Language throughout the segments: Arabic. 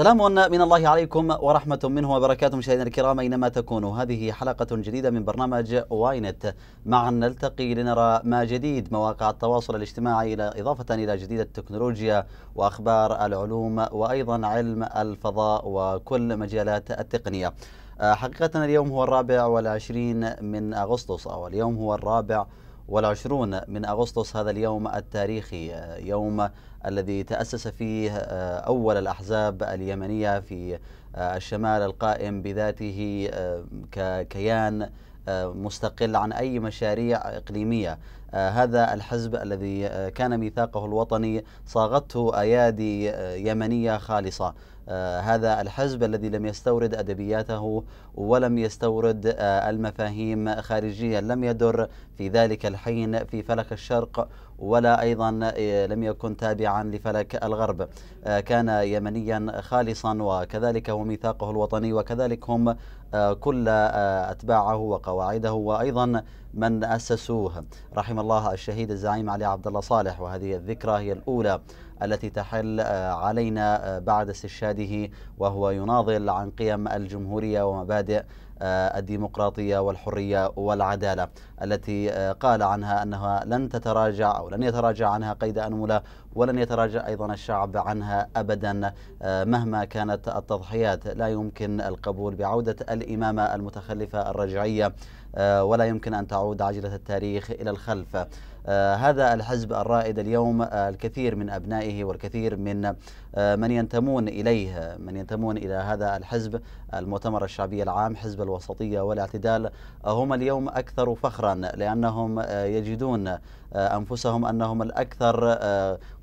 سلام من الله عليكم ورحمة منه وبركاته مشاهدينا الكرام أينما تكونوا هذه حلقة جديدة من برنامج واينت معا نلتقي لنرى ما جديد مواقع التواصل الاجتماعي إلى إضافة إلى جديد التكنولوجيا وأخبار العلوم وأيضا علم الفضاء وكل مجالات التقنية آه، حقيقة اليوم هو الرابع والعشرين من أغسطس أو اليوم هو الرابع والعشرون من أغسطس هذا اليوم التاريخي يوم الذي تأسس فيه آه، أول الأحزاب اليمنية في آه، الشمال القائم بذاته آه، ككيان مستقل عن أي مشاريع إقليمية هذا الحزب الذي كان ميثاقه الوطني صاغته أيادي يمنية خالصة آه، هذا الحزب الذي لم يستورد ادبياته ولم يستورد آه، المفاهيم خارجيا لم يدر في ذلك الحين في فلك الشرق ولا ايضا آه، لم يكن تابعا لفلك الغرب كان يمنيا خالصا وكذلك هو ميثاقه الوطني وكذلك هم كل اتباعه وقواعده وايضا من اسسوه رحم الله الشهيد الزعيم علي عبد الله صالح وهذه الذكرى هي الاولى التي تحل آه، علينا آه، بعد استشهاده وهو يناضل عن قيم الجمهورية ومبادئ آه، الديمقراطية والحرية والعدالة التي قال عنها أنها لن تتراجع أو لن يتراجع عنها قيد أنملة ولن يتراجع أيضا الشعب عنها أبدا مهما كانت التضحيات لا يمكن القبول بعودة الإمامة المتخلفة الرجعية ولا يمكن أن تعود عجلة التاريخ إلى الخلف آه، هذا الحزب الرائد اليوم آه، الكثير من أبنائه والكثير من آه، من ينتمون إليه من ينتمون إلى هذا الحزب المؤتمر الشعبي العام حزب الوسطية والاعتدال آه، هم اليوم أكثر فخرا لأنهم آه، يجدون أنفسهم أنهم الأكثر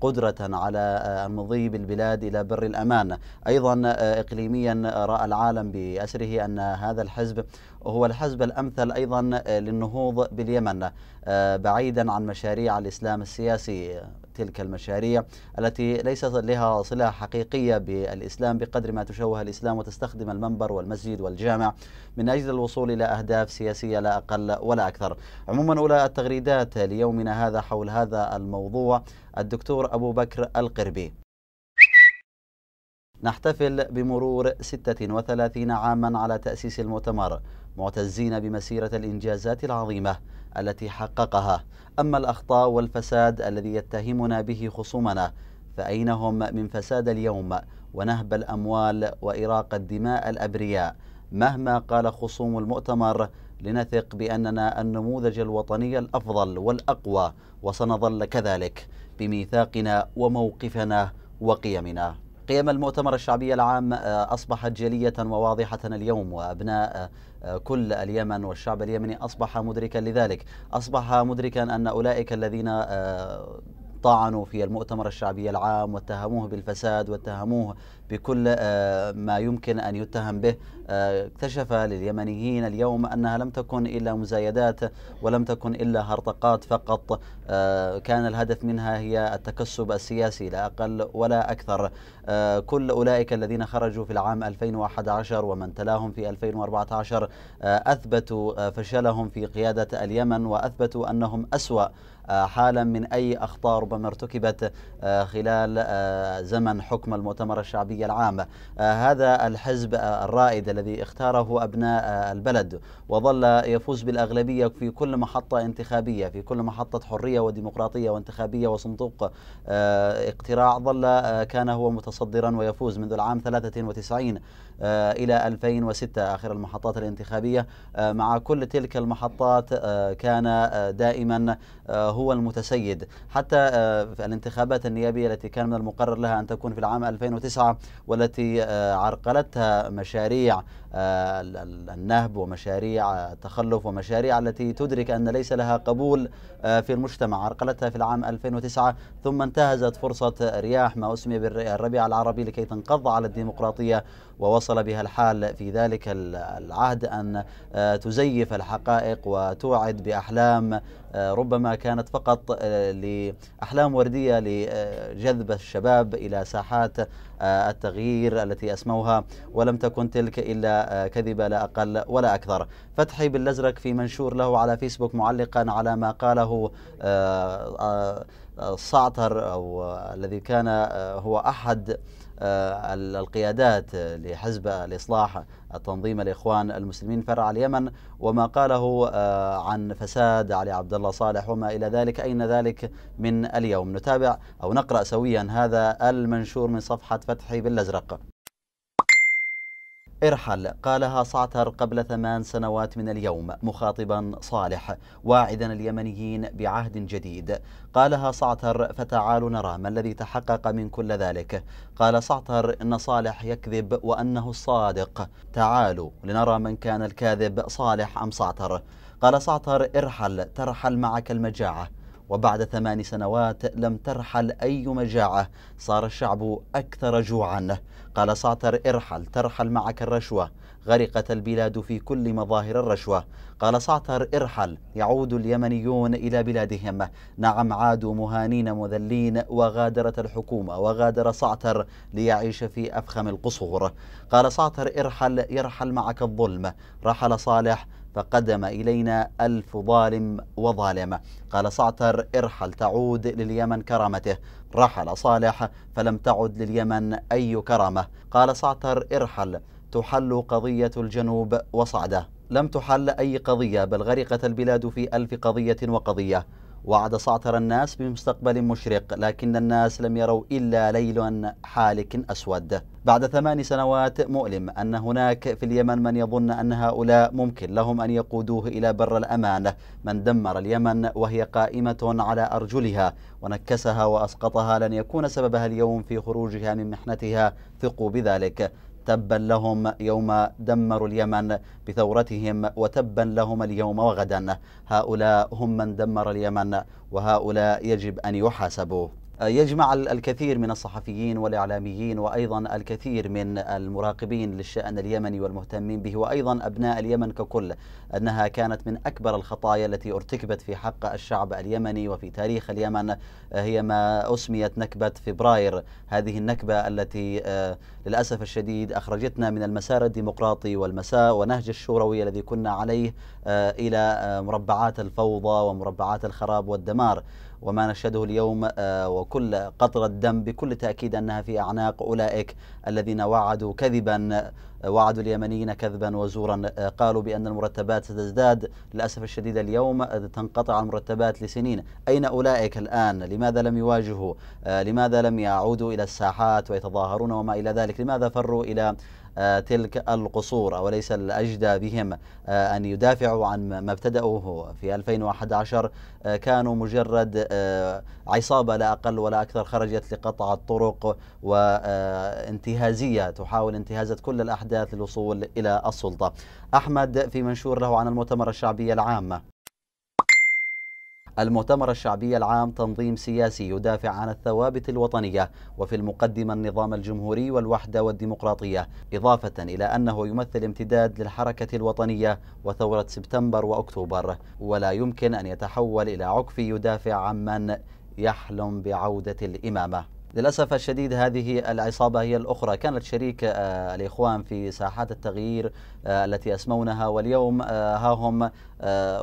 قدرة على المضي بالبلاد إلى بر الأمان أيضا إقليميا رأى العالم بأسره أن هذا الحزب هو الحزب الأمثل أيضا للنهوض باليمن بعيدا عن مشاريع الإسلام السياسي تلك المشاريع التي ليست لها صلة حقيقية بالإسلام بقدر ما تشوه الإسلام وتستخدم المنبر والمسجد والجامع من أجل الوصول إلى أهداف سياسية لا أقل ولا أكثر عموما أولى التغريدات ليومنا هذا حول هذا الموضوع الدكتور أبو بكر القربي نحتفل بمرور 36 عاما على تأسيس المؤتمر معتزين بمسيرة الإنجازات العظيمة التي حققها أما الأخطاء والفساد الذي يتهمنا به خصومنا فأين هم من فساد اليوم ونهب الأموال وإراق الدماء الأبرياء مهما قال خصوم المؤتمر لنثق بأننا النموذج الوطني الأفضل والأقوى وسنظل كذلك بميثاقنا وموقفنا وقيمنا قيم المؤتمر الشعبي العام آه، أصبحت جلية وواضحة اليوم وأبناء آه، كل اليمن والشعب اليمني أصبح مدركا لذلك أصبح مدركا أن أولئك الذين آه، طعنوا في المؤتمر الشعبي العام واتهموه بالفساد واتهموه بكل آه، ما يمكن أن يتهم به آه، اكتشف لليمنيين اليوم أنها لم تكن إلا مزايدات ولم تكن إلا هرطقات فقط آه، كان الهدف منها هي التكسب السياسي لا أقل ولا أكثر كل أولئك الذين خرجوا في العام 2011 ومن تلاهم في 2014 أثبتوا فشلهم في قيادة اليمن وأثبتوا أنهم أسوأ آه، حالا من أي أخطاء ربما ارتكبت آه، خلال آه، زمن حكم المؤتمر الشعبي العام هذا الحزب الرائد الذي اختاره أبناء البلد وظل يفوز بالأغلبية في كل محطة انتخابية في كل محطة حرية وديمقراطية وانتخابية وصندوق اقتراع ظل كان هو متصدرا ويفوز منذ العام 93 إلى 2006 آخر المحطات الانتخابية مع كل تلك المحطات كان دائما هو المتسيد حتى آه، في الانتخابات النيابية التي كان من المقرر لها أن تكون في العام 2009 والتي آه، عرقلتها مشاريع آه، النهب ومشاريع تخلف ومشاريع التي تدرك أن ليس لها قبول آه، في المجتمع عرقلتها في العام 2009 ثم انتهزت فرصة رياح ما أسمي بالربيع العربي لكي تنقض على الديمقراطية ووصل بها الحال في ذلك العهد أن آه، تزيف الحقائق وتوعد بأحلام ربما كانت فقط لأحلام وردية لجذب الشباب إلى ساحات آه، التغيير التي أسموها ولم تكن تلك إلا آه، كذبة لا أقل ولا أكثر فتحي بالأزرق في منشور له على فيسبوك معلقا على ما قاله آه، الصعتر أو آه، الذي كان آه، هو أحد آه، القيادات لحزب الإصلاح التنظيم الإخوان المسلمين فرع اليمن وما قاله عن فساد علي عبد الله صالح وما إلى ذلك أين ذلك من اليوم نتابع أو نقرأ سويا هذا المنشور من صفحة فتحي بالأزرق ارحل قالها صعتر قبل ثمان سنوات من اليوم مخاطبا صالح واعدا اليمنيين بعهد جديد قالها صعتر فتعالوا نرى ما الذي تحقق من كل ذلك قال صعتر إن صالح يكذب وأنه الصادق تعالوا لنرى من كان الكاذب صالح أم صعتر قال صعتر ارحل ترحل معك المجاعة وبعد ثمان سنوات لم ترحل أي مجاعة صار الشعب أكثر جوعا قال صعتر ارحل ترحل معك الرشوة غرقت البلاد في كل مظاهر الرشوة قال صعتر ارحل يعود اليمنيون إلى بلادهم نعم عادوا مهانين مذلين وغادرت الحكومة وغادر صعتر ليعيش في أفخم القصور قال صعتر ارحل يرحل معك الظلم رحل صالح فقدم إلينا ألف ظالم وظالم قال صعتر ارحل تعود لليمن كرامته رحل صالح فلم تعد لليمن أي كرامة قال صعتر ارحل تحل قضية الجنوب وصعده لم تحل أي قضية بل غرقت البلاد في ألف قضية وقضية وعد صعتر الناس بمستقبل مشرق لكن الناس لم يروا إلا ليل حالك أسود بعد ثمان سنوات مؤلم أن هناك في اليمن من يظن أن هؤلاء ممكن لهم أن يقودوه إلى بر الأمان من دمر اليمن وهي قائمة على أرجلها ونكسها وأسقطها لن يكون سببها اليوم في خروجها من محنتها ثقوا بذلك تبا لهم يوم دمروا اليمن بثورتهم وتبا لهم اليوم وغدا هؤلاء هم من دمر اليمن وهؤلاء يجب أن يحاسبوا آه، يجمع الكثير من الصحفيين والإعلاميين وأيضا الكثير من المراقبين للشأن اليمني والمهتمين به وأيضا أبناء اليمن ككل أنها كانت من أكبر الخطايا التي ارتكبت في حق الشعب اليمني وفي تاريخ اليمن آه، هي ما أسميت نكبة فبراير هذه النكبة التي آه، للأسف الشديد أخرجتنا من المسار الديمقراطي والمساء ونهج الشوروي الذي كنا عليه إلى مربعات الفوضى ومربعات الخراب والدمار وما نشهده اليوم آه، وكل قطرة دم بكل تأكيد أنها في أعناق أولئك الذين وعدوا كذبا آه، وعدوا اليمنيين كذبا وزورا آه، قالوا بأن المرتبات ستزداد للأسف الشديد اليوم تنقطع المرتبات لسنين أين أولئك الآن لماذا لم يواجهوا لماذا لم يعودوا إلى الساحات ويتظاهرون وما إلى ذلك لماذا فروا إلى آه، تلك القصور وليس الأجدى بهم آه، أن يدافعوا عن ما ابتدأوه في 2011 آه، كانوا مجرد عصابة لا أقل ولا أكثر خرجت لقطع الطرق وانتهازية تحاول انتهازة كل الأحداث للوصول إلى السلطة أحمد في منشور له عن المؤتمر الشعبي العام المؤتمر الشعبي العام تنظيم سياسي يدافع عن الثوابت الوطنية وفي المقدمة النظام الجمهوري والوحدة والديمقراطية إضافة إلى أنه يمثل امتداد للحركة الوطنية وثورة سبتمبر وأكتوبر ولا يمكن أن يتحول إلى عكف يدافع عن من يحلم بعودة الإمامة للأسف الشديد هذه العصابة هي الأخرى كانت شريك آه، الإخوان في ساحات التغيير آه، التي أسمونها واليوم آه، ها هم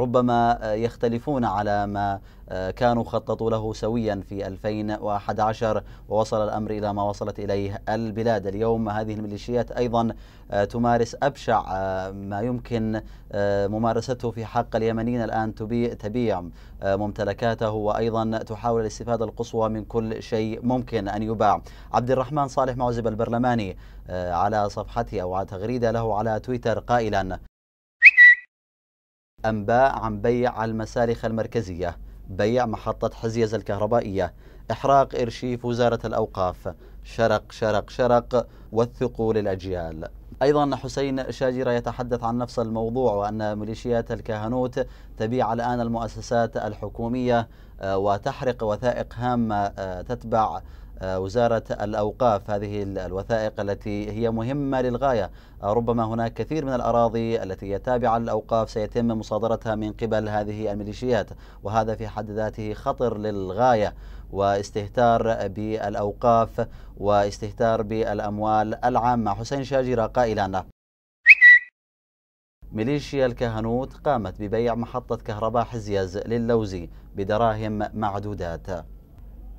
ربما يختلفون على ما آه، كانوا خططوا له سويا في 2011 ووصل الأمر إلى ما وصلت إليه البلاد اليوم هذه الميليشيات أيضا آه، تمارس أبشع آه، ما يمكن ممارسته في حق اليمنيين الآن تبيع ممتلكاته وأيضا تحاول الاستفادة القصوى من كل شيء ممكن أن يباع عبد الرحمن صالح معزب البرلماني على صفحته أو على تغريدة له على تويتر قائلا أنباء عن بيع المسالخ المركزية بيع محطة حزيز الكهربائية إحراق إرشيف وزارة الأوقاف شرق شرق شرق والثقول الأجيال أيضا حسين شاجرة يتحدث عن نفس الموضوع وأن ميليشيات الكهنوت تبيع الآن المؤسسات الحكومية آه، وتحرق وثائق هامة آه، تتبع آه، وزارة الأوقاف هذه الوثائق التي هي مهمة للغاية آه، ربما هناك كثير من الأراضي التي هي تابعة للأوقاف سيتم مصادرتها من قبل هذه الميليشيات وهذا في حد ذاته خطر للغاية واستهتار بالأوقاف واستهتار بالأموال العامة حسين شاجرة قائلا ميليشيا الكهنوت قامت ببيع محطة كهرباء حزيز للوزي بدراهم معدودات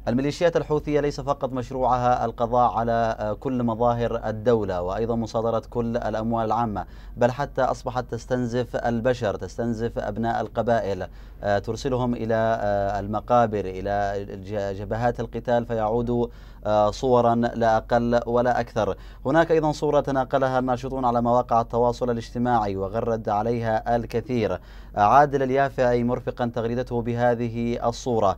الميليشيات الحوثية ليس فقط مشروعها القضاء على آه، كل مظاهر الدولة وأيضا مصادرة كل الأموال العامة بل حتى أصبحت تستنزف البشر تستنزف أبناء القبائل آه، ترسلهم إلى آه، المقابر إلى جبهات القتال فيعودوا صورا لا أقل ولا أكثر هناك أيضا صورة تناقلها الناشطون على مواقع التواصل الاجتماعي وغرد عليها الكثير عادل اليافعي مرفقا تغريدته بهذه الصورة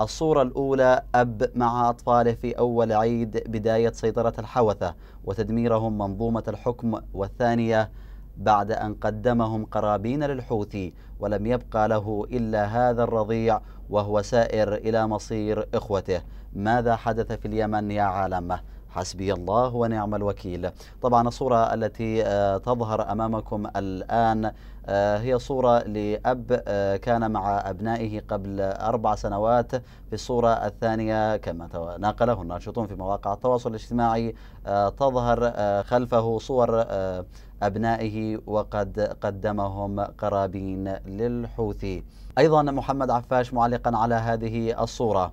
الصورة الأولى أب مع أطفاله في أول عيد بداية سيطرة الحوثة وتدميرهم منظومة الحكم والثانية بعد أن قدمهم قرابين للحوثي ولم يبقى له إلا هذا الرضيع وهو سائر إلى مصير إخوته ماذا حدث في اليمن يا عالمه حسبي الله ونعم الوكيل طبعا الصورة التي آه، تظهر أمامكم الآن آه، هي صورة لأب آه، كان مع أبنائه قبل أربع سنوات في الصورة الثانية كما ناقله الناشطون في مواقع التواصل الاجتماعي تظهر خلفه صور أبنائه وقد قدمهم قرابين للحوثي أيضا محمد عفاش معلقا على هذه الصورة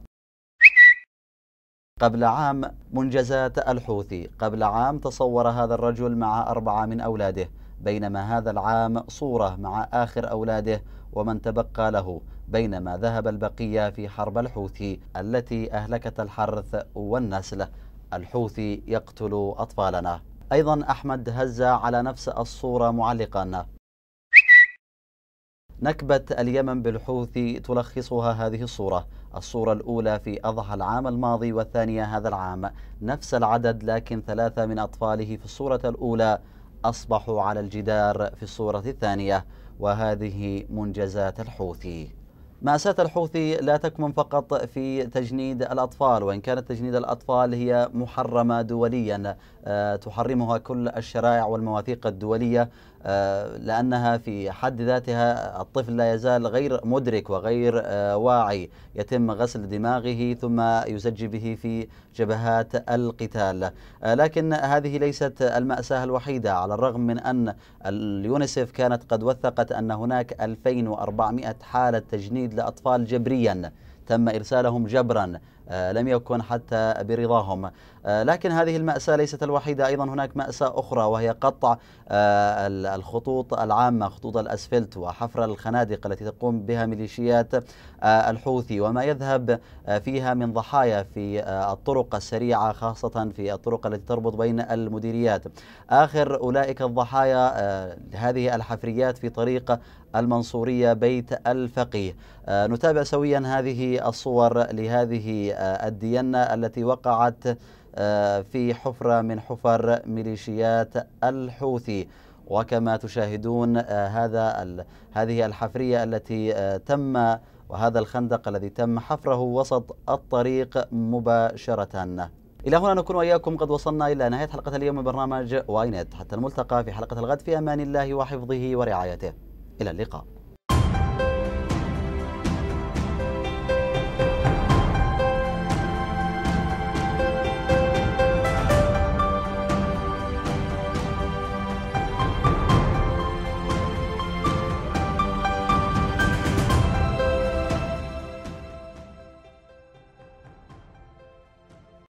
قبل عام منجزات الحوثي قبل عام تصور هذا الرجل مع أربعة من أولاده بينما هذا العام صورة مع آخر أولاده ومن تبقى له بينما ذهب البقية في حرب الحوثي التي أهلكت الحرث والنسل الحوثي يقتل أطفالنا أيضا أحمد هزة على نفس الصورة معلقا نكبة اليمن بالحوثي تلخصها هذه الصورة الصورة الأولى في أضحى العام الماضي والثانية هذا العام نفس العدد لكن ثلاثة من أطفاله في الصورة الأولى أصبحوا على الجدار في الصورة الثانية وهذه منجزات الحوثي مأساة الحوثي لا تكمن فقط في تجنيد الأطفال وإن كانت تجنيد الأطفال هي محرمة دوليا آه، تحرمها كل الشرائع والمواثيق الدولية آه، لأنها في حد ذاتها الطفل لا يزال غير مدرك وغير آه، واعي يتم غسل دماغه ثم يزج به في جبهات القتال آه، لكن هذه ليست المأساة الوحيدة على الرغم من أن اليونسف كانت قد وثقت أن هناك 2400 حالة تجنيد لأطفال جبريا تم إرسالهم جبرا آه، لم يكن حتى برضاهم آه، لكن هذه المأساة ليست الوحيدة أيضا هناك مأساة أخرى وهي قطع آه، الخطوط العامة خطوط الأسفلت وحفر الخنادق التي تقوم بها ميليشيات الحوثي وما يذهب فيها من ضحايا في الطرق السريعة خاصة في الطرق التي تربط بين المديريات آخر أولئك الضحايا هذه الحفريات في طريق المنصورية بيت الفقيه نتابع سويا هذه الصور لهذه آه، الدينة التي وقعت آه، في حفرة من حفر ميليشيات الحوثي وكما تشاهدون آه، هذا هذه الحفرية التي تم وهذا الخندق الذي تم حفره وسط الطريق مباشرة إلى هنا نكون وإياكم قد وصلنا إلى نهاية حلقة اليوم من برنامج واينت حتى الملتقى في حلقة الغد في أمان الله وحفظه ورعايته إلى اللقاء